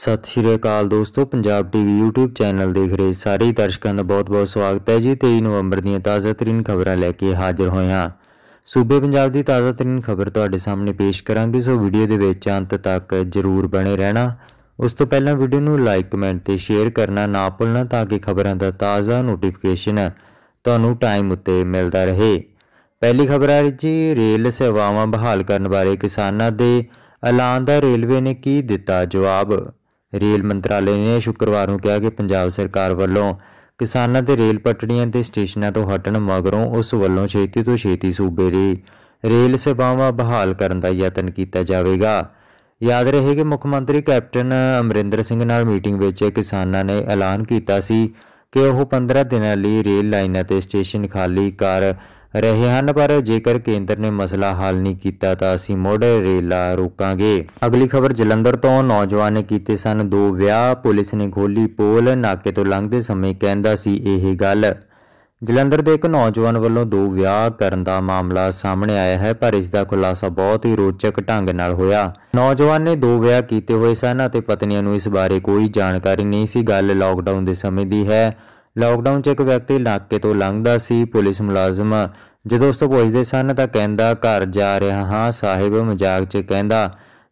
ਸਤਿ ਸ਼੍ਰੀ ਅਕਾਲ ਦੋਸਤੋ Punjab TV YouTube channel ਦੇਖ ਰਹੇ ਸਾਰੇ ਦਰਸ਼ਕਾਂ ਦਾ ਬਹੁਤ-ਬਹੁਤ ਸਵਾਗਤ ਹੈ ਜੀ 23 ਨਵੰਬਰ ਦੀਆਂ ਤਾਜ਼ਾ ਤਰੀਨ ਖਬਰਾਂ ਲੈ ਕੇ ਹਾਜ਼ਰ ਹੋਏ ਹਾਂ ਸੂਬੇ ਪੰਜਾਬ ਦੀ ਤਾਜ਼ਾ ਤਰੀਨ ਖਬਰ ਤੁਹਾਡੇ ਸਾਹਮਣੇ ਪੇਸ਼ ਕਰਾਂਗੇ ਸੋ ਵੀਡੀਓ ਦੇ ਵਿੱਚ ਅੰਤ ਤੱਕ ਜ਼ਰੂਰ ਬਣੇ ਰਹਿਣਾ ਉਸ ਤੋਂ ਪਹਿਲਾਂ ਵੀਡੀਓ ਨੂੰ ਲਾਈਕ ਕਮੈਂਟ ਤੇ ਸ਼ੇਅਰ ਕਰਨਾ ਨਾ ਭੁੱਲਣਾ ਤਾਂ ਕਿ ਖਬਰਾਂ ਦਾ ਤਾਜ਼ਾ ਨੋਟੀਫਿਕੇਸ਼ਨ ਤੁਹਾਨੂੰ ਟਾਈਮ ਉੱਤੇ ਮਿਲਦਾ ਰਹੇ ਪਹਿਲੀ ਖਬਰ ਹੈ ਜੀ ਰੇਲ ਸੇਵਾਵਾਂ ਬਹਾਲ ਕਰਨ ਬਾਰੇ ਕਿਸਾਨਾਂ ਦੇ ਐਲਾਨ ਦਾ ਰੇਲਵੇ ਨੇ ਕੀ ਦਿੱਤਾ ਜਵਾਬ ਰੇਲ ਮੰਤਰਾਲੇ ਨੇ ਸ਼ੁੱਕਰਵਾਰ ਨੂੰ ਕਿਹਾ ਕਿ ਪੰਜਾਬ ਸਰਕਾਰ ਵੱਲੋਂ ਕਿਸਾਨਾਂ ਦੇ ਰੇਲ ਪਟੜੀਆਂ ਤੇ ਸਟੇਸ਼ਨਾਂ ਤੋਂ ਹਟਣ ਮਗਰੋਂ ਉਸ ਵੱਲੋਂ ਛੇਤੀ ਤੋਂ ਛੇਤੀ ਸੂਬੇ ਦੇ ਰੇਲ ਸੇਵਾਵਾਂ ਬਹਾਲ ਕਰਨ ਦਾ ਯਤਨ ਕੀਤਾ ਜਾਵੇਗਾ ਯਾਦ ਰਹੇ ਕਿ ਮੁੱਖ ਮੰਤਰੀ ਕੈਪਟਨ ਅਮਰਿੰਦਰ ਸਿੰਘ ਨਾਲ ਮੀਟਿੰਗ ਵਿੱਚ ਕਿਸਾਨਾਂ ਨੇ ਐਲਾਨ ਕੀਤਾ ਸੀ ਕਿ ਉਹ 15 ਦਿਨਾਂ ਲਈ ਰੇਲ ਲਾਈਨਾਂ ਤੇ ਸਟੇਸ਼ਨ ਖਾਲੀ ਕਰ ਰਹੇ ਹਨ ਪਰ ਜੇਕਰ ਕੇਂਦਰ ਨੇ ਮਸਲਾ ਹੱਲ ਨਹੀਂ ਕੀਤਾ ਤਾਂ ਅਸੀਂ ਮੋੜ ਰੇਲਾ ਰੋਕਾਂਗੇ ਅਗਲੀ ਖਬਰ ਜਲੰਧਰ ਤੋਂ ਨੌਜਵਾਨ ਨੇ ਕੀਤੇ ਸਨ ਦੋ ਵਿਆਹ ਪੁਲਿਸ ਨੇ ਖੋਲੀ ਪੋਲ ਨਾਕੇ ਤੋਂ ਲੰਘਦੇ ਸਮੇਂ ਕਹਿੰਦਾ ਸੀ ਇਹ ਗੱਲ ਜਲੰਧਰ ਦੇ ਇੱਕ ਨੌਜਵਾਨ ਵੱਲੋਂ ਦੋ ਵਿਆਹ ਕਰਨ ਦਾ ਮਾਮਲਾ ਸਾਹਮਣੇ ਆਇਆ ਹੈ ਪਰ ਇਸ ਦਾ ਖੁਲਾਸਾ ਬਹੁਤ ਹੀ ਰੋਚਕ ਢੰਗ ਨਾਲ ਹੋਇਆ ਨੌਜਵਾਨ ਨੇ ਦੋ ਵਿਆਹ ਕੀਤੇ ਹੋਏ ਸਨ ਅਤੇ ਪਤਨੀਆਂ ਨੂੰ ਇਸ ਬਾਰੇ ਕੋਈ ਜਾਣਕਾਰੀ ਨਹੀਂ ਸੀ ਗੱਲ ਲਾਕਡਾਊਨ ਦੇ ਸਮੇਂ ਦੀ ਹੈ ਲਾਕਡਾਊਨ 'ਚ ਇੱਕ ਵਿਅਕਤੀ ਨਾਕੇ ਤੋਂ ਲੰਘਦਾ ਸੀ ਪੁਲਿਸ ਮੁਲਾਜ਼ਮ ਜਦੋਂ ਉਸ ਤੋਂ ਪੁੱਛਦੇ ਸਨ ਤਾਂ ਕਹਿੰਦਾ ਘਰ ਜਾ ਰਿਹਾ ਹਾਂ ਸਾਹਿਬ ਮਜ਼ਾਕ 'ਚ ਕਹਿੰਦਾ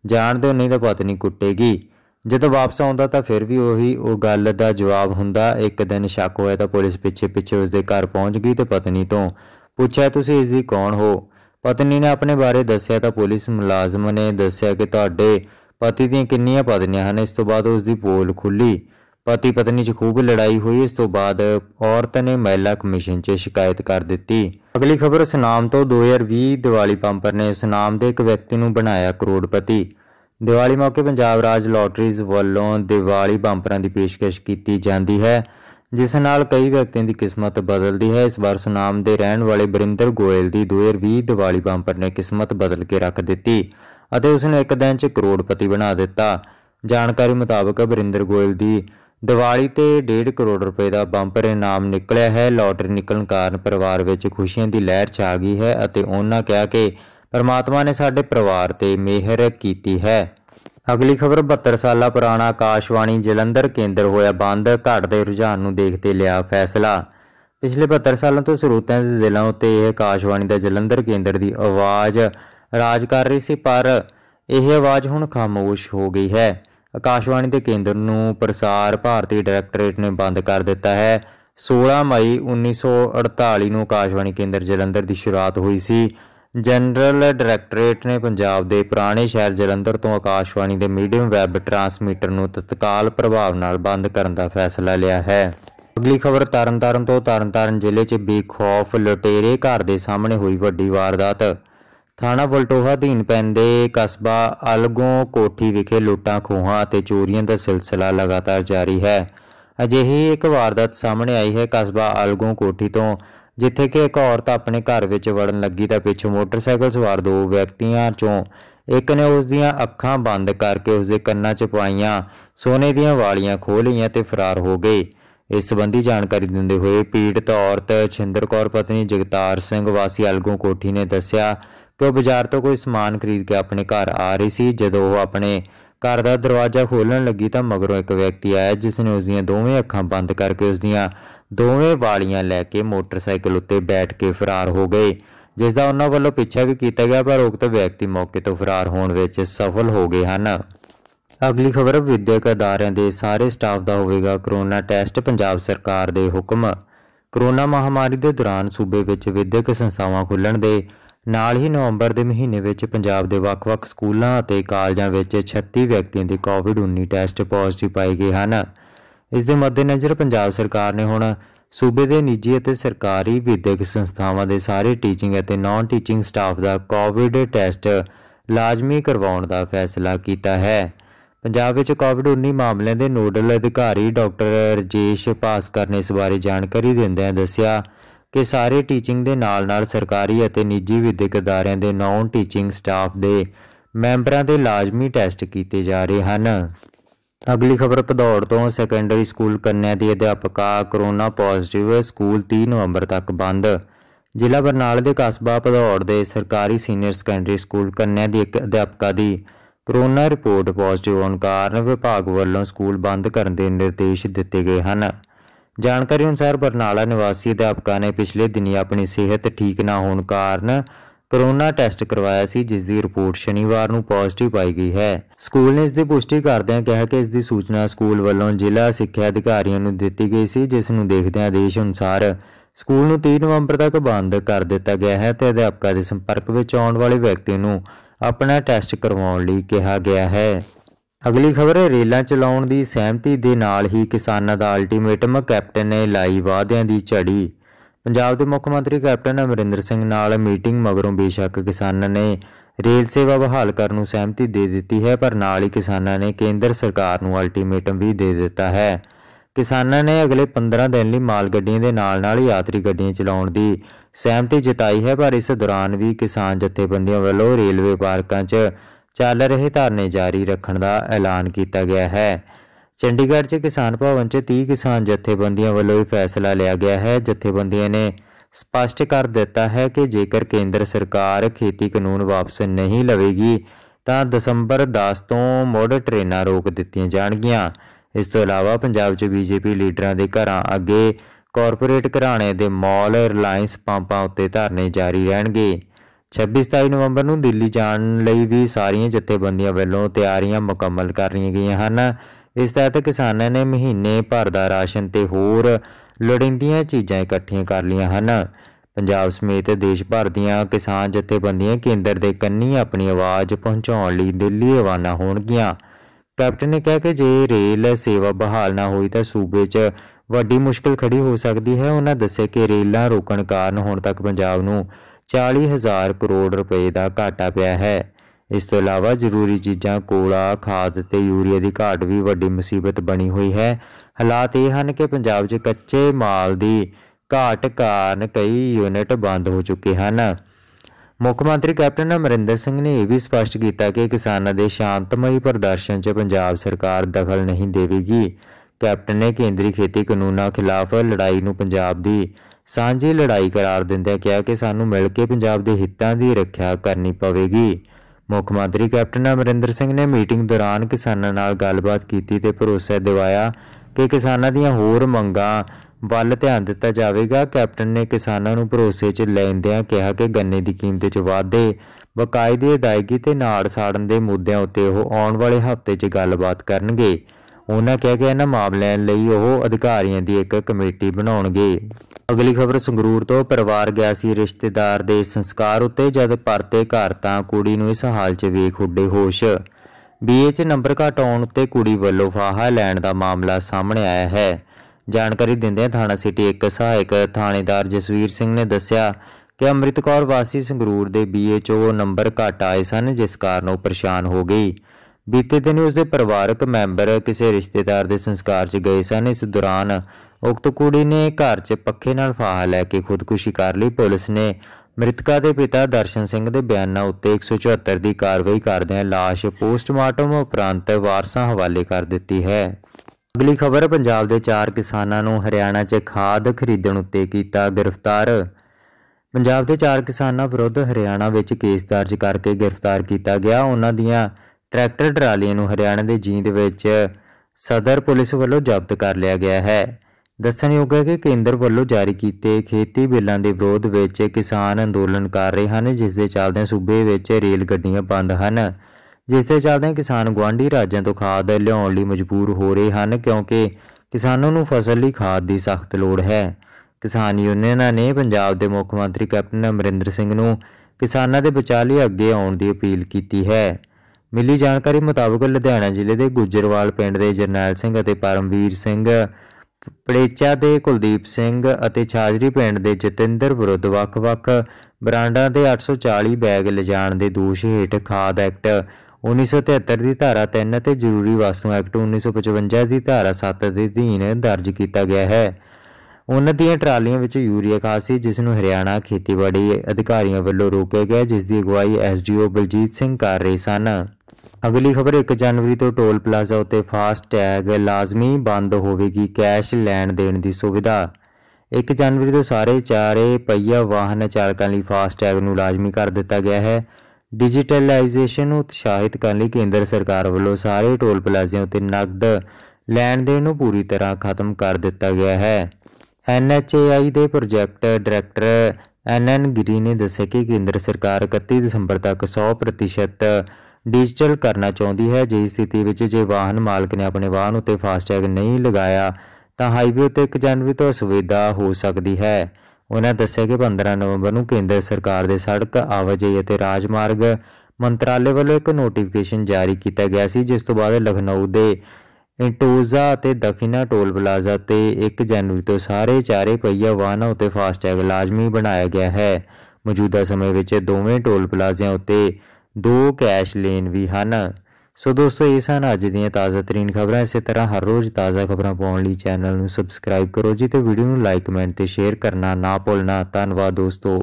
ਜਾਣ ਦਿਓ ਨਹੀਂ ਤਾਂ ਪਤਨੀ ਕੁੱਟੇਗੀ ਜਦੋਂ ਵਾਪਸ ਆਉਂਦਾ ਤਾਂ ਫਿਰ ਵੀ ਉਹੀ ਉਹ ਗੱਲ ਦਾ ਜਵਾਬ ਹੁੰਦਾ ਇੱਕ ਦਿਨ ਸ਼ੱਕ ਹੋਇਆ ਤਾਂ ਪੁਲਿਸ ਪਿੱਛੇ ਪਿੱਛੇ ਉਸਦੇ ਘਰ ਪਹੁੰਚ ਗਈ ਤੇ ਪਤਨੀ ਤੋਂ ਪੁੱਛਿਆ ਤੁਸੀਂ ਇਸ ਦੀ ਕੌਣ ਹੋ ਪਤਨੀ ਨੇ ਆਪਣੇ ਬਾਰੇ ਦੱਸਿਆ ਤਾਂ ਪੁਲਿਸ ਮੁਲਾਜ਼ਮ ਨੇ ਦੱਸਿਆ ਕਿ ਤੁਹਾਡੇ ਪਤੀ ਦੀਆਂ ਕਿੰਨੀਆਂ ਪਤਨੀਆਂ ਹਨ ਇਸ ਤੋਂ ਬਾਅਦ ਉਸ ਦੀ ਪੋਲ ਖੁੱਲੀ ਪਤੀ ਪਤਨੀ 'ਚ ਖੂਬ ਲੜਾਈ ਹੋਈ ਇਸ ਤੋਂ ਬਾਅਦ ਔਰਤ ਨੇ ਮਹਿਲਾ ਕਮਿਸ਼ਨ 'ਚ ਸ਼ਿਕਾਇਤ ਕਰ ਦਿੱਤੀ ਅਗਲੀ ਖਬਰ ਸੁਨਾਮ ਤੋਂ 2020 ਦੀਵਾਲੀ ਪੰਪਰ ਨੇ ਸੁਨਾਮ ਦੇ ਇੱਕ ਵਿਅਕਤੀ ਨੂੰ ਬਣਾਇਆ ਕਰੋੜਪਤੀ ਦੀਵਾਲੀ ਮੌਕੇ ਪੰਜਾਬ ਰਾਜ ਲਾਟਰੀਜ਼ ਵੱਲੋਂ ਦੀਵਾਲੀ ਬੰਪਰਾਂ ਦੀ ਪੇਸ਼ਕਸ਼ ਕੀਤੀ ਜਾਂਦੀ ਹੈ ਜਿਸ ਨਾਲ ਕਈ ਵਿਅਕਤੀਆਂ ਦੀ ਕਿਸਮਤ ਬਦਲਦੀ ਹੈ ਇਸ ਵਾਰ ਸੁਨਾਮ ਦੇ ਰਹਿਣ ਵਾਲੇ ਬਰਿੰਦਰ ਗੋਇਲ ਦੀ 2020 ਦੀਵਾਲੀ ਬੰਪਰ ਨੇ ਕਿਸਮਤ ਬਦਲ ਕੇ ਰੱਖ ਦਿੱਤੀ ਅਤੇ ਉਸ ਨੂੰ ਇੱਕ ਦਿਨ 'ਚ ਕਰੋੜਪਤੀ ਬਣਾ ਦਿੱਤਾ ਜਾਣਕਾਰੀ ਮੁਤਾਬਕ ਬਰਿੰਦਰ ਗੋਇਲ ਦੀ ਦੀਵਾਲੀ ਤੇ 1.5 ਕਰੋੜ ਰੁਪਏ ਦਾ ਬੰਪਰ ਇਨਾਮ ਨਿਕਲਿਆ ਹੈ ਲਾਟਰੀ ਨਿਕਲਣ ਕਾਰਨ ਪਰਿਵਾਰ ਵਿੱਚ ਖੁਸ਼ੀਆਂ ਦੀ ਲਹਿਰ ਛਾ ਗਈ ਹੈ ਅਤੇ ਉਹਨਾਂ ਕਿਹਾ ਕਿ ਪਰਮਾਤਮਾ ਨੇ ਸਾਡੇ ਪਰਿਵਾਰ ਤੇ ਮਿਹਰ ਕੀਤੀ ਹੈ ਅਗਲੀ ਖਬਰ 72 ਸਾਲਾ ਪੁਰਾਣਾ ਆਕਾਸ਼ਵਾਣੀ ਜਲੰਧਰ ਕੇਂਦਰ ਹੋਇਆ ਬੰਦ ਘਟਦੇ ਰੁਝਾਨ ਨੂੰ ਦੇਖਦੇ ਲਿਆ ਫੈਸਲਾ ਪਿਛਲੇ 72 ਸਾਲਾਂ ਤੋਂ ਸਰੋਤਿਆਂ ਦੇ ਦਿਲਾਂ ਉੱਤੇ ਇਹ ਆਕਾਸ਼ਵਾਣੀ ਦਾ ਜਲੰਧਰ ਕੇਂਦਰ ਦੀ ਆਵਾਜ਼ ਰਾਜ ਕਰ ਰਹੀ ਸੀ ਪਰ ਇਹ ਆਵਾਜ਼ ਹੁਣ ਖਾਮੋਸ਼ ਹੋ ਗਈ ਹੈ ਆਕਾਸ਼ਵਾਣੀ ਦੇ ਕੇਂਦਰ ਨੂੰ ਪ੍ਰਸਾਰ ਭਾਰਤੀ ਡਾਇਰੈਕਟੋਰੇਟ ਨੇ ਬੰਦ ਕਰ ਦਿੱਤਾ ਹੈ 16 ਮਈ 1948 ਨੂੰ ਆਕਾਸ਼ਵਾਣੀ ਕੇਂਦਰ ਜਲੰਧਰ ਦੀ ਸ਼ੁਰੂਆਤ ਹੋਈ ਸੀ ਜਨਰਲ ਡਾਇਰੈਕਟੋਰੇਟ ਨੇ ਪੰਜਾਬ ਦੇ ਪੁਰਾਣੇ ਸ਼ਹਿਰ ਜਲੰਧਰ ਤੋਂ ਆਕਾਸ਼ਵਾਣੀ ਦੇ ਮੀਡੀਅਮ ਵੈਬ ਟ੍ਰਾਂਸਮੀਟਰ ਨੂੰ ਤਤਕਾਲ ਪ੍ਰਭਾਵ ਨਾਲ ਬੰਦ ਕਰਨ ਦਾ ਫੈਸਲਾ ਲਿਆ ਹੈ ਅਗਲੀ ਖਬਰ ਤਰਨਤਾਰਨ ਤੋਂ ਤਰਨਤਾਰਨ ਜ਼ਿਲ੍ਹੇ 'ਚ ਬੇਖੌਫ ਲੁਟੇਰੇ ਘਰ ਦੇ ਸਾਹਮਣੇ ਹੋਈ ਵੱਡੀ ਵਾਰਦਾਤ ਥਾਣਾ ਬਲਟੋਹਾ ਅਧੀਨ ਪੈਂਦੇ ਕਸਬਾ ਅਲਗੋਂ ਕੋਠੀ ਵਿਖੇ ਲੁੱਟਾਂ ਖੋਹਾਂ ਅਤੇ ਚੋਰੀਆਂ ਦਾ ਸਿਲਸਿਲਾ ਲਗਾਤਾਰ ਜਾਰੀ ਹੈ ਅਜਿਹੀ ਇੱਕ ਵਾਰਦਾਤ ਸਾਹਮਣੇ ਆਈ ਹੈ ਕਸਬਾ ਅਲਗੋਂ ਕੋਠੀ ਤੋਂ ਜਿੱਥੇ ਕਿ ਇੱਕ ਔਰਤ ਆਪਣੇ ਘਰ ਵਿੱਚ ਵੜਨ ਲੱਗੀ ਤਾਂ ਪਿੱਛੋਂ ਮੋਟਰਸਾਈਕਲ ਸਵਾਰ ਦੋ ਵਿਅਕਤੀਆਂ ਚੋਂ ਇੱਕ ਨੇ ਉਸ ਦੀਆਂ ਅੱਖਾਂ ਬੰਦ ਕਰਕੇ ਉਸ ਦੇ ਕੰਨਾਂ 'ਚ ਪਾਈਆਂ ਸੋਨੇ ਦੀਆਂ ਵਾਲੀਆਂ ਖੋਹ ਲਈਆਂ ਤੇ ਫਰਾਰ ਹੋ ਗਏ ਇਸ ਸੰਬੰਧੀ ਜਾਣਕਾਰੀ ਦਿੰਦੇ ਹੋਏ ਪੀੜਤ ਔਰਤ ਛਿੰਦਰ ਕੌਰ ਪਤਨੀ ਜਗਤਾਰ ਸਿੰਘ ਵਾਸੀ ਅਲਗੋਂ ਕੋਠੀ ਨੇ ਦੱਸਿਆ ਤੇ ਉਹ ਬਾਜ਼ਾਰ ਤੋਂ ਕੋਈ ਸਮਾਨ ਖਰੀਦ ਕੇ ਆਪਣੇ ਘਰ ਆ ਰਹੀ ਸੀ ਜਦੋਂ ਉਹ ਆਪਣੇ ਘਰ ਦਾ ਦਰਵਾਜ਼ਾ ਖੋਲਣ ਲੱਗੀ ਤਾਂ ਮਗਰੋਂ ਇੱਕ ਵਿਅਕਤੀ ਆਇਆ ਜਿਸ ਨੇ ਉਸ ਦੀਆਂ ਦੋਵੇਂ ਅੱਖਾਂ ਬੰਦ ਕਰਕੇ ਉਸ ਦੀਆਂ ਦੋਵੇਂ ਵਾਲੀਆਂ ਲੈ ਕੇ ਮੋਟਰਸਾਈਕਲ ਉੱਤੇ ਬੈਠ ਕੇ ਫਰਾਰ ਹੋ ਗਏ ਜਿਸ ਦਾ ਉਹਨਾਂ ਵੱਲੋਂ ਪਿੱਛਾ ਵੀ ਕੀਤਾ ਗਿਆ ਪਰ ਉਕਤ ਵਿਅਕਤੀ ਮੌਕੇ ਤੋਂ ਫਰਾਰ ਹੋਣ ਵਿੱਚ ਸਫਲ ਹੋ ਗਏ ਹਨ ਅਗਲੀ ਖਬਰ ਵਿਦਿਅਕ ਅਦਾਰਿਆਂ ਦੇ ਸਾਰੇ ਸਟਾਫ ਦਾ ਹੋਵੇਗਾ ਕਰੋਨਾ ਟੈਸਟ ਪੰਜਾਬ ਸਰਕਾਰ ਦੇ ਹੁਕਮ ਕਰੋਨਾ ਮਹਾਮਾਰੀ ਦੇ ਦੌਰਾਨ ਸੂਬੇ ਵਿੱਚ ਵਿਦਿਅਕ ਸੰਸਥਾਵਾਂ ਖੁੱਲਣ ਦੇ ਨਾਲ ਹੀ ਨਵੰਬਰ ਦੇ ਮਹੀਨੇ ਵਿੱਚ ਪੰਜਾਬ ਦੇ ਵੱਖ-ਵੱਖ ਸਕੂਲਾਂ ਅਤੇ ਕਾਲਜਾਂ ਵਿੱਚ 36 ਵਿਅਕਤੀਆਂ ਦੇ ਕੋਵਿਡ-19 ਟੈਸਟ ਪੋਜ਼ਿਟਿਵ ਪਾਏ ਗਏ ਹਨ ਇਸ ਦੇ ਮੱਦੇਨਜ਼ਰ ਪੰਜਾਬ ਸਰਕਾਰ ਨੇ ਹੁਣ ਸੂਬੇ ਦੇ ਨਿੱਜੀ ਅਤੇ ਸਰਕਾਰੀ ਵਿਦਿਅਕ ਸੰਸਥਾਵਾਂ ਦੇ ਸਾਰੇ ਟੀਚਿੰਗ ਅਤੇ ਨਾਨ ਟੀਚਿੰਗ ਸਟਾਫ ਦਾ ਕੋਵਿਡ ਟੈਸਟ ਲਾਜ਼ਮੀ ਕਰਵਾਉਣ ਦਾ ਫੈਸਲਾ ਕੀਤਾ ਹੈ ਪੰਜਾਬ ਵਿੱਚ ਕੋਵਿਡ-19 ਮਾਮਲਿਆਂ ਦੇ ਨੋਡਲ ਅਧਿਕਾਰੀ ਡਾਕਟਰ ਰਜੇਸ਼ ਪਾਸ ਨੇ ਇਸ ਬਾਰੇ ਜਾਣਕਾਰੀ ਦਿੰਦਿਆਂ ਦੱਸਿਆ ਕਿ ਸਾਰੇ ਟੀਚਿੰਗ ਦੇ ਨਾਲ-ਨਾਲ ਸਰਕਾਰੀ ਅਤੇ ਨਿੱਜੀ ਵਿਦਿਅਕ ਅਦਾਰਿਆਂ ਦੇ ਨੌਨ ਟੀਚਿੰਗ ਸਟਾਫ ਦੇ ਮੈਂਬਰਾਂ ਦੇ ਲਾਜ਼ਮੀ ਟੈਸਟ ਕੀਤੇ ਜਾ ਰਹੇ ਹਨ ਅਗਲੀ ਖਬਰ ਪਧੌੜ ਤੋਂ ਸੈਕੰਡਰੀ ਸਕੂਲ ਕੰਨਿਆ ਦੀ ਅਧਿਆਪਕਾ ਕਰੋਨਾ ਪੋਜ਼ਿਟਿਵ ਸਕੂਲ 30 ਨਵੰਬਰ ਤੱਕ ਬੰਦ ਜ਼ਿਲ੍ਹਾ ਬਰਨਾਲਾ ਦੇ ਕਸਬਾ ਪਧੌੜ ਦੇ ਸਰਕਾਰੀ ਸੀਨੀਅਰ ਸੈਕੰਡਰੀ ਸਕੂਲ ਕੰਨਿਆ ਦੀ ਇੱਕ ਅਧਿਆਪਕਾ ਦੀ ਕਰੋਨਾ ਰਿਪੋਰਟ ਪੋਜ਼ਿਟਿਵ ਆਉਣ ਕਾਰਨ ਵਿਭਾਗ ਵੱਲੋਂ ਸਕੂਲ ਬੰਦ ਕਰਨ ਦੇ ਨਿਰਦੇਸ਼ ਦਿੱਤੇ ਗਏ ਹਨ ਜਾਣਕਾਰੀ ਅਨੁਸਾਰ ਬਰਨਾਲਾ ਨਿਵਾਸੀ ਅਧਿਆਪਕਾਂ ਨੇ ਪਿਛਲੇ ਦਿਨੀ ਆਪਣੀ ਸਿਹਤ ਠੀਕ ਨਾ ਹੋਣ ਕਾਰਨ ਕਰੋਨਾ ਟੈਸਟ ਕਰਵਾਇਆ ਸੀ ਜਿਸ ਦੀ ਰਿਪੋਰਟ ਸ਼ਨੀਵਾਰ ਨੂੰ ਪੋਜ਼ਿਟਿਵ ਆਈ ਗਈ ਹੈ ਸਕੂਲ ਨੇ ਇਸ ਦੀ ਪੁਸ਼ਟੀ ਕਰਦਿਆਂ ਕਿਹਾ ਕਿ ਇਸ ਦੀ ਸੂਚਨਾ ਸਕੂਲ ਵੱਲੋਂ ਜ਼ਿਲ੍ਹਾ ਸਿੱਖਿਆ ਅਧਿਕਾਰੀਆਂ ਨੂੰ ਦਿੱਤੀ ਗਈ ਸੀ ਜਿਸ ਨੂੰ ਦੇਖਦਿਆਂ ਆਦੇਸ਼ ਅਨੁਸਾਰ ਸਕੂਲ ਨੂੰ 3 ਨਵੰਬਰ ਤੱਕ ਬੰਦ ਕਰ ਦਿੱਤਾ ਗਿਆ ਹੈ ਤੇ ਅਧਿਆਪਕਾਂ ਦੇ ਸੰਪਰਕ ਵਿੱਚ ਆਉਣ ਵਾਲੇ ਵਿਅਕਤੀ ਨੂੰ ਆਪਣਾ ਟੈਸਟ ਕਰਵਾਉਣ ਲਈ ਕਿਹਾ ਗਿਆ ਹੈ ਅਗਲੀ ਖਬਰ ਹੈ ਰੇਲਾਂ ਚਲਾਉਣ ਦੀ ਸਹਿਮਤੀ ਦੇ ਨਾਲ ਹੀ ਕਿਸਾਨਾਂ ਦਾ ਅਲਟੀਮੇਟਮ ਕੈਪਟਨ ਨੇ ਲਾਈ ਵਾਅਦਿਆਂ ਦੀ ਝੜੀ ਪੰਜਾਬ ਦੇ ਮੁੱਖ ਮੰਤਰੀ ਕੈਪਟਨ ਅਮਰਿੰਦਰ ਸਿੰਘ ਨਾਲ ਮੀਟਿੰਗ ਮਗਰੋਂ ਬੇਸ਼ੱਕ ਕਿਸਾਨਾਂ ਨੇ ਰੇਲ ਸੇਵਾ ਬਹਾਲ ਕਰਨ ਨੂੰ ਸਹਿਮਤੀ ਦੇ ਦਿੱਤੀ ਹੈ ਪਰ ਨਾਲ ਹੀ ਕਿਸਾਨਾਂ ਨੇ ਕੇਂਦਰ ਸਰਕਾਰ ਨੂੰ ਅਲਟੀਮੇਟਮ ਵੀ ਦੇ ਦਿੱਤਾ ਹੈ ਕਿਸਾਨਾਂ ਨੇ ਅਗਲੇ 15 ਦਿਨ ਲਈ ਮਾਲ ਗੱਡੀਆਂ ਦੇ ਨਾਲ-ਨਾਲ ਯਾਤਰੀ ਗੱਡੀਆਂ ਚਲਾਉਣ ਦੀ ਸਹਿਮਤੀ ਜਤਾਈ ਹੈ ਪਰ ਇਸ ਦੌਰਾਨ ਵੀ ਕਿਸਾਨ ਜਥੇਬੰਦੀਆਂ ਵੱਲੋਂ ਰੇਲਵੇ ਪਾਰਕਾਂ 'ਚ ਚੱਲ ਰਹੇ ਧਰਨੇ ਜਾਰੀ ਰੱਖਣ ਦਾ ਐਲਾਨ ਕੀਤਾ ਗਿਆ ਹੈ ਚੰਡੀਗੜ੍ਹ 'ਚ ਕਿਸਾਨ ਭਵਨ 'ਚ 30 ਕਿਸਾਨ ਜਥੇਬੰਦੀਆਂ ਵੱਲੋਂ ਇਹ ਫੈਸਲਾ ਲਿਆ ਗਿਆ ਹੈ ਜਥੇਬੰਦੀਆਂ ਨੇ ਸਪਸ਼ਟ ਕਰ ਦਿੱਤਾ ਹੈ ਕਿ ਜੇਕਰ ਕੇਂਦਰ ਸਰਕਾਰ ਖੇਤੀ ਕਾਨੂੰਨ ਵਾਪਸ ਨਹੀਂ ਲਵੇਗੀ ਤਾਂ ਦਸੰਬਰ 10 ਤੋਂ ਮੋੜ ਟ੍ਰੇਨਾਂ ਰੋਕ ਦਿੱਤੀਆਂ ਜਾਣਗੀਆਂ ਇਸ ਤੋਂ ਇਲਾਵਾ ਪੰਜਾਬ 'ਚ ਬੀਜੇਪੀ ਲੀਡਰਾਂ ਦੇ ਘਰਾਂ ਅੱਗੇ ਕਾਰਪੋਰੇਟ ਘਰਾਣੇ ਦੇ ਮਾਲ ਰਿਲਾਇੰਸ ਪੰਪਾਂ ਉੱਤੇ ਧਰਨੇ ਜਾਰੀ ਰਹਿਣਗੇ 26 27 ਨਵੰਬਰ ਨੂੰ ਦਿੱਲੀ ਜਾਣ ਲਈ ਵੀ ਸਾਰੀਆਂ ਜਥੇਬੰਦੀਆਂ ਵੱਲੋਂ ਤਿਆਰੀਆਂ ਮੁਕੰਮਲ ਕਰ ਲਈਆਂ ਗਈਆਂ ਹਨ ਇਸ ਤਹਿਤ ਕਿਸਾਨਾਂ ਨੇ ਮਹੀਨੇ ਭਰ ਦਾ ਰਾਸ਼ਨ ਤੇ ਹੋਰ ਲੋੜੀਂਦੀਆਂ ਚੀਜ਼ਾਂ ਇਕੱਠੀਆਂ ਕਰ ਲਈਆਂ ਹਨ ਪੰਜਾਬ ਸਮੇਤ ਦੇਸ਼ ਭਰ ਦੀਆਂ ਕਿਸਾਨ ਜਥੇਬੰਦੀਆਂ ਕੇਂਦਰ ਦੇ ਕੰਨੀ ਆਪਣੀ ਆਵਾਜ਼ ਪਹੁੰਚਾਉਣ ਲਈ ਦਿੱਲੀ ਰਵਾਨਾ ਹੋਣਗੀਆਂ ਕੈਪਟਨ ਨੇ ਕਿਹਾ ਕਿ ਜੇ ਰੇਲ ਸੇਵਾ ਬਹਾਲ ਨਾ ਹੋਈ ਤਾਂ ਸੂਬੇ 'ਚ ਵੱਡੀ ਮੁਸ਼ਕਲ ਖੜੀ ਹੋ ਸਕਦੀ ਹੈ ਉਹਨਾਂ ਦੱਸਿਆ ਕਿ ਰੇਲਾਂ ਰੋਕਣ ਕਾਰਨ ਹੁਣ ਤੱਕ ਪੰਜਾਬ ਨੂੰ 40000 ਕਰੋੜ ਰੁਪਏ ਦਾ ਘਾਟਾ ਪਿਆ ਹੈ ਇਸ ਤੋਂ ਇਲਾਵਾ ਜ਼ਰੂਰੀ ਚੀਜ਼ਾਂ ਕੋਲਾ ਖਾਦ ਤੇ ਯੂਰੀਆ ਦੀ ਘਾਟ ਵੀ ਵੱਡੀ ਮੁਸੀਬਤ ਬਣੀ ਹੋਈ ਹੈ ਹਾਲਾਤ ਇਹ ਹਨ ਕਿ ਪੰਜਾਬ 'ਚ ਕੱਚੇ ਮਾਲ ਦੀ ਘਾਟ ਕਾਰਨ ਕਈ ਯੂਨਿਟ ਬੰਦ ਹੋ ਚੁੱਕੇ ਹਨ ਮੁੱਖ ਮੰਤਰੀ ਕੈਪਟਨ ਅਮਰਿੰਦਰ ਸਿੰਘ ਨੇ ਇਹ ਵੀ ਸਪਸ਼ਟ ਕੀਤਾ ਕਿ ਕਿਸਾਨਾਂ ਦੇ ਸ਼ਾਂਤਮਈ ਪ੍ਰਦਰਸ਼ਨ 'ਚ ਪੰਜਾਬ ਸਰਕਾਰ ਦਖਲ ਨਹੀਂ ਦੇਵੇਗੀ ਕੈਪਟਨ ਨੇ ਕੇਂਦਰੀ ਖੇਤੀ ਕਾਨੂੰਨਾਂ ਖਿਲਾਫ ਲੜਾਈ ਨੂੰ ਪੰਜਾਬ ਦੀ ਸਾਂਝੀ ਲੜਾਈ ਕਰਾਰ ਦਿੰਦੇ ਕਿਹਾ ਕਿ ਸਾਨੂੰ ਮਿਲ ਕੇ ਪੰਜਾਬ ਦੇ ਹਿੱਤਾਂ ਦੀ ਰੱਖਿਆ ਕਰਨੀ ਪਵੇਗੀ ਮੁੱਖ ਮੰਤਰੀ ਕੈਪਟਨ ਅਮਰਿੰਦਰ ਸਿੰਘ ਨੇ ਮੀਟਿੰਗ ਦੌਰਾਨ ਕਿਸਾਨਾਂ ਨਾਲ ਗੱਲਬਾਤ ਕੀਤੀ ਤੇ ਭਰੋਸਾ ਦਿਵਾਇਆ ਕਿ ਕਿਸਾਨਾਂ ਦੀਆਂ ਹੋਰ ਮੰਗਾਂ ਵੱਲ ਧਿਆਨ ਦਿੱਤਾ ਜਾਵੇਗਾ ਕੈਪਟਨ ਨੇ ਕਿਸਾਨਾਂ ਨੂੰ ਭਰੋਸੇ 'ਚ ਲੈਂਦਿਆਂ ਕਿਹਾ ਕਿ ਗੰਨੇ ਦੀ ਕੀਮਤ 'ਚ ਵਾਧੇ ਬਕਾਇਦੇ ਅਦਾਇਗੀ ਤੇ ਨਾੜ ਸਾੜਨ ਦੇ ਮੁੱਦਿਆਂ ਉੱਤੇ ਉਹ ਆਉਣ ਵਾਲੇ ਹਫ਼ਤੇ 'ਚ ਗੱਲਬਾਤ ਕਰਨਗੇ ਉਹਨਾਂ ਕਹਿ ਗਿਆ ਇਹਨਾਂ ਮਾਮਲਿਆਂ ਲਈ ਉਹ ਅਧਿਕਾਰੀਆਂ ਦੀ ਇੱਕ ਕਮੇਟੀ ਬਣਾਉਣਗੇ ਅਗਲੀ ਖਬਰ ਸੰਗਰੂਰ ਤੋਂ ਪਰਿਵਾਰ ਗਿਆ ਸੀ ਰਿਸ਼ਤੇਦਾਰ ਦੇ ਸੰਸਕਾਰ ਉੱਤੇ ਜਦ ਪਰਤੇ ਘਰ ਤਾਂ ਕੁੜੀ ਨੂੰ ਇਸ ਹਾਲ 'ਚ ਵੇਖ ਉੱਡੇ ਹੋਸ਼ ਬੀਏ 'ਚ ਨੰਬਰ ਘਟਾਉਣ ਉੱਤੇ ਕੁੜੀ ਵੱਲੋਂ ਫਾਹਾ ਲੈਣ ਦਾ ਮਾਮਲਾ ਸਾਹਮਣੇ ਆਇਆ ਹੈ ਜਾਣਕਾਰੀ ਦਿੰਦੇ ਥਾਣਾ ਸਿਟੀ ਇੱਕ ਸਹਾਇਕ ਥਾਣੇਦਾਰ ਜਸਵੀਰ ਸਿੰਘ ਨੇ ਦੱਸਿਆ ਕਿ ਅਮ੍ਰਿਤਕੌਰ ਵਾਸੀ ਸੰਗਰੂਰ ਦੇ ਬੀਏ 'ਚ ਉਹ ਨੰਬਰ ਘਟਾਏ ਸਨ ਜਿਸ ਕਾਰਨ ਉਹ ਪਰੇਸ਼ਾਨ ਹੋ ਗਈ ਬੀਤੇ ਦਿਨ ਉਸ ਦੇ ਪਰਿਵਾਰਕ ਮੈਂਬਰ ਕਿਸੇ ਰਿਸ਼ਤੇਦਾਰ ਦੇ ਸੰਸਕਾਰ 'ਚ ਗਏ ਸਨ ਇਸ ਦੌਰਾਨ ਉਕਤ ਕੁੜੀ ਨੇ ਘਰ 'ਚ ਪੱਖੇ ਨਾਲ ਫਾਹਾ ਲੈ ਕੇ ਖੁਦਕੁਸ਼ੀ ਕਰ ਲਈ ਪੁਲਿਸ ਨੇ ਮ੍ਰਿਤਕਾ ਦੇ ਪਿਤਾ ਦਰਸ਼ਨ ਸਿੰਘ ਦੇ ਬਿਆਨਾਂ ਉੱਤੇ 174 ਦੀ ਕਾਰਵਾਈ ਕਰਦਿਆਂ ਲਾਸ਼ ਪੋਸਟਮਾਰਟਮ ਉਪਰੰਤ ਵਾਰਸਾਂ ਹਵਾਲੇ ਕਰ ਦਿੱਤੀ ਹੈ ਅਗਲੀ ਖਬਰ ਪੰਜਾਬ ਦੇ 4 ਕਿਸਾਨਾਂ ਨੂੰ ਹਰਿਆਣਾ 'ਚ ਖਾਦ ਖਰੀਦਣ ਉੱਤੇ ਕੀਤਾ ਗ੍ਰਿਫਤਾਰ ਪੰਜਾਬ ਦੇ 4 ਕਿਸਾਨਾਂ ਵਿਰੁੱਧ ਹਰਿਆਣਾ ਵਿੱਚ ਕੇਸ ਦਰਜ ਕਰਕੇ ਗ੍ਰਿਫਤਾਰ ਕੀਤਾ ਗਿਆ ਉਹਨਾਂ ਦੀਆਂ ਟਰੈਕਟਰ ਟਰਾਲੀਆਂ ਨੂੰ ਹਰਿਆਣਾ ਦੇ ਜੀਂਦ ਵਿੱਚ ਸਦਰ ਪੁਲਿਸ ਵੱਲੋਂ ਜ਼ਬਤ ਕਰ ਲਿਆ ਗਿਆ ਹੈ ਦੱਸਣਯੋਗ ਹੈ ਕਿ ਕੇਂਦਰ ਵੱਲੋਂ ਜਾਰੀ ਕੀਤੇ ਖੇਤੀ ਬਿੱਲਾਂ ਦੇ ਵਿਰੋਧ ਵਿੱਚ ਕਿਸਾਨ ਅੰਦੋਲਨ ਕਰ ਰਹੇ ਹਨ ਜਿਸ ਦੇ ਚੱਲਦਿਆਂ ਸੂਬੇ ਵਿੱਚ ਰੇਲ ਗੱਡੀਆਂ ਬੰਦ ਹਨ ਜਿਸ ਦੇ ਚੱਲਦਿਆਂ ਕਿਸਾਨ ਗਵਾਂਢੀ ਰਾਜਾਂ ਤੋਂ ਖਾਦ ਲਿਆਉਣ ਲਈ ਮਜਬੂਰ ਹੋ ਰਹੇ ਹਨ ਕਿਉਂਕਿ ਕਿਸਾਨਾਂ ਨੂੰ ਫਸਲ ਲਈ ਖਾਦ ਦੀ ਸਖਤ ਲੋੜ ਹੈ ਕਿਸਾਨ ਯੂਨੀਅਨਾਂ ਨੇ ਪੰਜਾਬ ਦੇ ਮੁੱਖ ਮੰਤਰੀ ਕੈਪਟਨ ਅਮਰਿੰਦਰ ਸਿੰਘ ਨੂੰ ਕਿਸਾਨਾਂ ਦੇ ਬਚਾਅ ਲਈ ਅੱਗੇ ਆਉਣ ਦੀ ਅਪੀਲ ਕੀਤੀ ਹੈ ਮਿਲੀ ਜਾਣਕਾਰੀ ਮੁਤਾਬਕ ਲੁਧਿਆਣਾ ਜ਼ਿਲ੍ਹੇ ਦੇ ਗੁੱਜਰਵਾਲ ਪਿੰਡ ਦੇ ਜਰਨੈਲ ਸਿੰਘ ਅਤੇ ਪਰਮਵੀਰ ਸਿੰਘ ਪੜੇਚਾ ਦੇ ਕੁਲਦੀਪ ਸਿੰਘ ਅਤੇ ਛਾਜਰੀ ਪਿੰਡ ਦੇ ਜਤਿੰਦਰ ਵਿਰੁੱਧ ਵੱਖ-ਵੱਖ ਬਰਾਂਡਾਂ ਦੇ 840 ਬੈਗ ਲਿਜਾਣ ਦੇ ਦੋਸ਼ ਹੇਠ ਖਾਦ ਐਕਟ 1973 ਦੀ ਧਾਰਾ 3 ਅਤੇ ਜ਼ਰੂਰੀ ਵਸਤੂ ਐਕਟ 1955 ਦੀ ਧਾਰਾ 7 ਦੇ ਅਧੀਨ ਦਰਜ ਕੀਤਾ ਗਿਆ ਹੈ ਉਹਨਾਂ ਦੀਆਂ ਟਰਾਲੀਆਂ ਵਿੱਚ ਯੂਰੀਆ ਖਾਦ ਸੀ ਜਿਸ ਨੂੰ ਹਰਿਆਣਾ ਖੇਤੀਬਾੜੀ ਅਧਿਕਾਰੀਆਂ ਵੱਲੋਂ ਰੋਕਿਆ ਗਿਆ ਜਿਸ ਦੀ ਅਗਵਾਈ ਐਸਡੀਓ ਬਲਜੀਤ ਸਿੰਘ ਕਰ ਰਹੇ ਸਨ ਅਗਲੀ ਖਬਰ 1 ਜਨਵਰੀ ਤੋਂ ਟੋਲ ਪਲਾਜ਼ਾ ਉਤੇ ਫਾਸਟ ਟੈਗ ਲਾਜ਼ਮੀ ਬੰਦ ਹੋਵੇਗੀ ਕੈਸ਼ ਲੈਣ ਦੇਣ ਦੀ ਸੁਵਿਧਾ 1 ਜਨਵਰੀ ਤੋਂ ਸਾਰੇ ਚਾਰੇ ਪਹੀਆ ਵਾਹਨ ਚਾਲਕਾਂ ਲਈ ਫਾਸਟ ਟੈਗ ਨੂੰ ਲਾਜ਼ਮੀ ਕਰ ਦਿੱਤਾ ਗਿਆ ਹੈ ਡਿਜੀਟਲਾਈਜੇਸ਼ਨ ਨੂੰ ਉਤਸ਼ਾਹਿਤ ਕਰਨ ਲਈ ਕੇਂਦਰ ਸਰਕਾਰ ਵੱਲੋਂ ਸਾਰੇ ਟੋਲ ਪਲਾਜ਼ਿਆਂ ਉੱਤੇ ਨਕਦ ਲੈਣ ਦੇਣ ਨੂੰ ਪੂਰੀ ਤਰ੍ਹਾਂ ਖਤਮ ਕਰ ਦਿੱਤਾ ਗਿਆ ਹੈ ਐਨਐਚਏਆਈ ਦੇ ਪ੍ਰੋਜੈਕਟ ਡਾਇਰੈਕਟਰ ਐਨਐਨ ਗਰੀ ਨੇ ਦੱਸਿਆ ਕਿ ਕੇਂਦਰ ਸਰਕਾਰ 31 ਦਸੰਬਰ ਤੱਕ 100% ਡਿਜੀਟਲ ਕਰਨਾ ਚਾਹੁੰਦੀ ਹੈ ਜੇ ਸਥਿਤੀ ਵਿੱਚ ਜੇ ਵਾਹਨ ਮਾਲਕ ਨੇ ਆਪਣੇ ਵਾਹਨ ਉੱਤੇ ਫਾਸਟੈਗ ਨਹੀਂ ਲਗਾਇਆ ਤਾਂ ਹਾਈਵੇ ਉੱਤੇ 1 ਜਨਵਰੀ ਤੋਂ ਸੁਵਿਧਾ ਹੋ ਸਕਦੀ ਹੈ ਉਹਨਾਂ ਦੱਸਿਆ ਕਿ 15 ਨਵੰਬਰ ਨੂੰ ਕੇਂਦਰ ਸਰਕਾਰ ਦੇ ਸੜਕ ਆਵਾਜਾਈ ਅਤੇ ਰਾਜਮਾਰਗ ਮੰਤਰਾਲੇ ਵੱਲੋਂ ਇੱਕ ਨੋਟੀਫਿਕੇਸ਼ਨ ਜਾਰੀ ਕੀਤਾ ਗਿਆ ਸੀ ਜਿਸ ਤੋਂ ਬਾਅਦ ਲਖਨਊ ਦੇ ਇੰਟੋਜ਼ਾ ਅਤੇ ਦਖਿਨਾ ਟੋਲ ਪਲਾਜ਼ਾ ਤੇ 1 ਜਨਵਰੀ ਤੋਂ ਸਾਰੇ ਚਾਰੇ ਪਹੀਆ ਵਾਹਨਾਂ ਉੱਤੇ ਫਾਸਟੈਗ ਲਾਜ਼ਮੀ ਬਣਾਇਆ ਗਿਆ ਹੈ ਮੌਜੂਦਾ ਸਮੇਂ ਵਿੱਚ ਦੋਵੇਂ ਟੋਲ ਪਲਾਜ਼ਿਆਂ ਉੱਤੇ ਦੋ ਕੈਸ਼ ਲੇਨ ਵੀ ਹਨ ਸੋ ਦੋਸਤੋ ਇਹ ਸਨ ਅੱਜ ਦੀਆਂ ਤਾਜ਼ਾ ਤਰੀਨ ਖਬਰਾਂ ਇਸੇ ਤਰ੍ਹਾਂ ਹਰ ਰੋਜ਼ ਤਾਜ਼ਾ ਖਬਰਾਂ ਪਾਉਣ ਲਈ ਚੈਨਲ ਨੂੰ ਸਬਸਕ੍ਰਾਈਬ ਕਰੋ ਜੀ ਤੇ ਵੀਡੀਓ ਨੂੰ ਲਾਈਕ ਕਮੈਂਟ ਤੇ ਸ਼ੇਅਰ ਕਰਨਾ ਨਾ ਭੁੱਲਣਾ ਧੰਨਵਾਦ ਦੋਸਤੋ